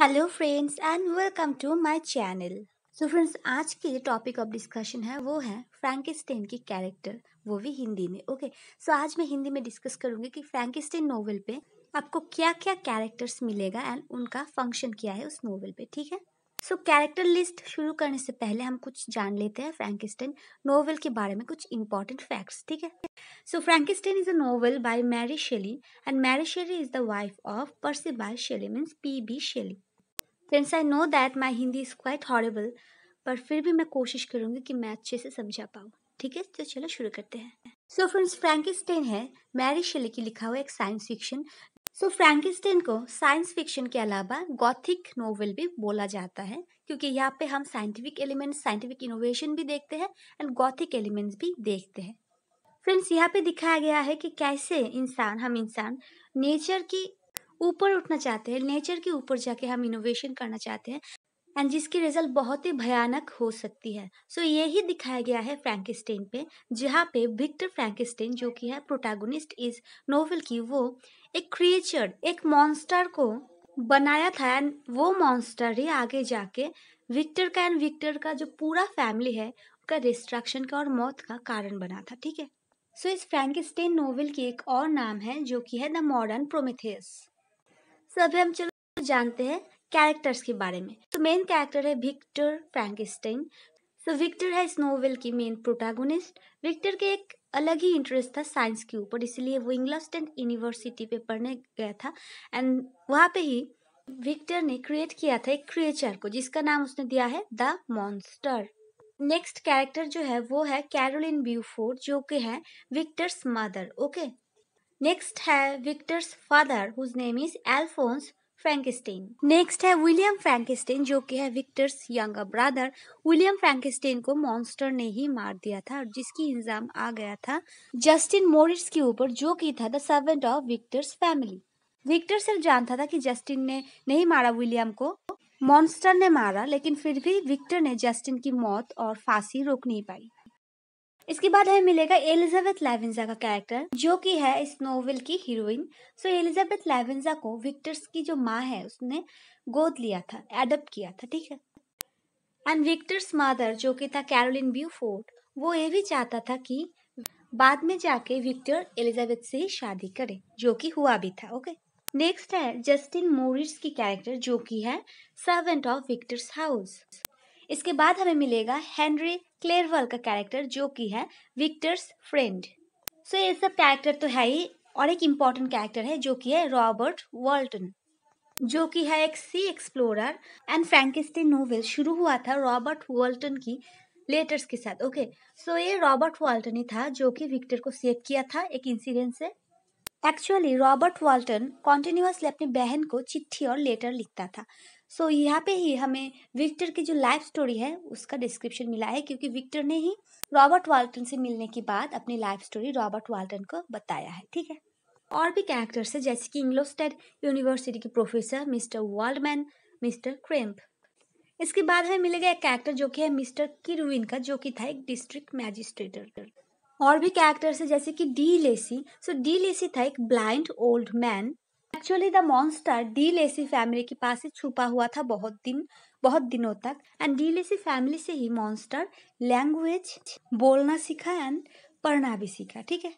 Hello friends and welcome to my channel so friends आज के topic of discussion है वो है फ्रैंकिस्टेन की कैरेक्टर वो भी हिंदी में ओके okay. सो so, आज मैं हिंदी में डिस्कस करूंगी कि फ्रैंकिस्टेन नोवेल पे आपको क्या क्या कैरेक्टर्स मिलेगा एंड उनका फंक्शन क्या है उस नोवेल पे ठीक है सो कैरेक्टर लिस्ट शुरू करने से पहले हम कुछ जान लेते हैं फ्रैंकिस्टेन नोवेल के बारे में कुछ इंपॉर्टेंट फैक्ट्स ठीक है so Frankenstein is a novel by Mary Shelley and Mary Shelley is the wife of Percy Bysshe Shelley means P B Shelley friends I know that my Hindi is quite horrible पर फिर भी मैं कोशिश करूँगी कि मैं अच्छे से समझा पाऊँ ठीक है तो चलो शुरू करते हैं सो फ्रेंड्स फ्रेंकिस्टेन है मैरी शेली की लिखा हुआ एक साइंस फिक्शन सो फ्रेंकिस्टेन को साइंस फिक्शन के अलावा गॉथिक नोवेल भी बोला जाता है क्योंकि यहाँ पे हम साइंटिफिक एलिमेंट्स साइंटिफिक इनोवेशन भी देखते हैं एंड गॉथिक एलिमेंट्स भी देखते हैं फ्रेंड्स यहाँ पे दिखाया गया है कि कैसे इंसान हम इंसान नेचर की ऊपर उठना चाहते हैं नेचर के ऊपर जाके हम इनोवेशन करना चाहते हैं एंड जिसकी रिजल्ट बहुत ही भयानक हो सकती है सो so, ये दिखाया गया है फ्रैंकिस्टेन पे जहाँ पे विक्टर फ्रैंकिस्टेन जो कि है प्रोटागोनिस्ट इस नोवेल की वो एक क्रिएचर एक मॉन्स्टर को बनाया था एंड वो मॉन्स्टर ही आगे जाके विक्टर का एंड विक्टर का जो पूरा फैमिली है उसका डिस्ट्रक्शन का और मौत का कारण बना था ठीक है सो so, इस फ्रैंकिस्टेन नोवेल की एक और नाम है जो कि है द मॉडर्न प्रोमिथियस तो अभी हम चलो जानते हैं कैरेक्टर्स के बारे में तो मेन कैरेक्टर है विक्टर फ्रैंकस्टाइन तो विक्टर है इस नोवेल की मेन प्रोटागोनिस्ट विक्टर के एक अलग ही इंटरेस्ट था साइंस के ऊपर इसलिए वो इंग्लस्टन यूनिवर्सिटी पे पढ़ने गया था एंड वहाँ पे ही विक्टर ने क्रिएट किया था एक क्रिएचर को जिसका नाम उसने दिया है द मॉन्स्टर नेक्स्ट कैरेक्टर जो है वो है कैरोलिन ब्यूफोर्ड जो कि है विक्टर्स मदर ओके नेक्स्ट है Victor's father whose name is Alphonse Frankenstein next है विलियम फ्रेंकिस्टीन जो कि है Victor's younger brother William Frankenstein को मॉन्स्टर ने ही मार दिया था और जिसकी इंजाम आ गया था जस्टिन मोरिस के ऊपर जो कि था the servant of Victor's family Victor सिर्फ जानता था कि जस्टिन ने नहीं मारा विलियम को मॉन्स्टर ने मारा लेकिन फिर भी विक्टर ने जस्टिन की मौत और फांसी रोक नहीं पाई इसके बाद हमें मिलेगा एलिजाबेथ लेविंजा का कैरेक्टर जो कि है इस नोवेल की हीरोइन सो एलिजाबेथ लेविंजा को विक्टर्स की जो माँ है उसने गोद लिया था एडप्ट किया था ठीक है एंड विक्टर्स मदर जो कि था कैरोलिन ब्यूफोर्ट वो ये भी चाहता था कि बाद में जाके विक्टर एलिजाबेथ से शादी करे जो कि हुआ भी था ओके नेक्स्ट है जस्टिन मोरिस की कैरेक्टर जो कि है सर्वेंट ऑफ विक्टर्स हाउस इसके बाद हमें मिलेगा हेनरी क्लेरवल का कैरेक्टर जो कि है विक्टर्स फ्रेंड सो ये सब कैरेक्टर तो है ही और एक इम्पॉर्टेंट कैरेक्टर है जो कि है रॉबर्ट वॉल्टन जो कि है एक sea explorer and Frankenstein novel शुरू हुआ था रॉबर्ट वॉल्टन की लेटर्स के साथ ओके okay. सो so, ये रॉबर्ट वॉल्टन ही था जो कि विक्टर को सेव किया था एक इंसिडेंट से एक्चुअली रॉबर्ट वाल्टन कॉन्टिन्यूसली अपनी बहन को चिट्ठी और लेटर लिखता था सो so, यहाँ पे ही हमें विक्टर की जो लाइफ स्टोरी है उसका डिस्क्रिप्शन मिला है क्योंकि विक्टर ने ही रॉबर्ट वाल्टन से मिलने के बाद अपनी लाइफ स्टोरी रॉबर्ट वाल्टन को बताया है ठीक है और भी कैरेक्टर्स है जैसे कि इंग्लोस्टेड यूनिवर्सिटी के professor mister Waldman mister Krempe इसके बाद हमें मिलेगा एक कैरेक्टर जो कि है मिस्टर किरुविन का जो कि था एक डिस्ट्रिक्ट मैजिस्ट्रेटर और भी कैरेक्टर्स है जैसे कि De Lacey so De Lacey था एक blind old man actually the monster De Lacey family के पास ही छुपा हुआ था बहुत दिन बहुत दिनों तक एंड डी लेसी फैमिली से ही मॉन्स्टर लैंग्वेज बोलना सीखा एंड पढ़ना भी सीखा ठीक है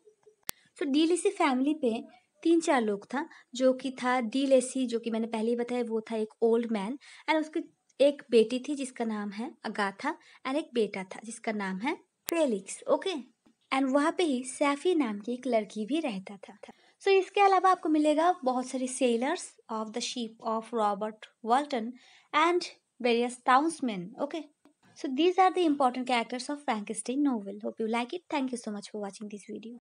सो डी लेसी फैमिली पे तीन चार लोग था जो कि था डी लेसी जो कि मैंने पहले ही बताया वो था एक ओल्ड मैन एंड उसकी एक बेटी थी जिसका नाम है अगाथा एंड एक बेटा था जिसका नाम है फेलिक्स ओके okay? एंड वहाँ पे ही सैफ़ी नाम की एक लड़की भी रहता था सो so, इसके अलावा आपको मिलेगा बहुत सारे sailors of the ship of Robert Walton and various townsmen okay so these are the important characters of Frankenstein novel hope you like it thank you so much for watching this video